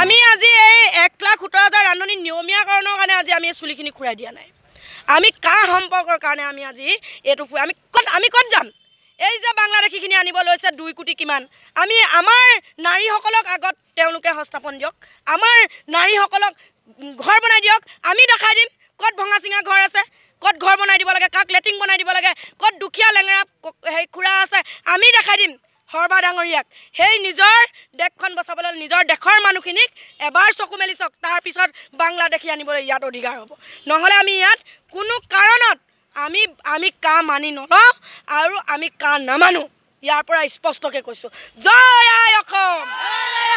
আমি আজি এই এক লাখ সোতৰ হাজাৰ ৰান্ধনী নিয়মীয়াকৰণৰ কাৰণে আজি আমি এই চুলিখিনি খুৰাই দিয়া নাই আমি কা সম্পৰ্কৰ কাৰণে আমি আজি এইটো ফুৰা আমি ক'ত আমি ক'ত যাম এই যে বাংলাদেশীখিনি আনিব লৈছে দুই কোটি কিমান আমি আমাৰ নাৰীসকলক আগত তেওঁলোকে সংস্থাপন দিয়ক আমাৰ নাৰীসকলক ঘৰ বনাই দিয়ক আমি দেখাই দিম ক'ত ভঙা চিঙা ঘৰ আছে ক'ত ঘৰ বনাই দিব লাগে কাক লেট্ৰিন বনাই দিব লাগে ক'ত দুখীয়া লেঙেৰা হেৰি খুৰা আছে আমি দেখাই দিম সৰ্বা ডাঙৰীয়াক সেই নিজৰ দেশখন বচাবলৈ নিজৰ দেশৰ মানুহখিনিক এবাৰ চকু মেলি চাওক তাৰপিছত বাংলাদেশী আনিবলৈ ইয়াত অধিকাৰ হ'ব নহ'লে আমি ইয়াত কোনো কাৰণত আমি আমি কা মানি নলওঁ আৰু আমি কা নামানো ইয়াৰ পৰা স্পষ্টকৈ কৈছোঁ জয় আই অসম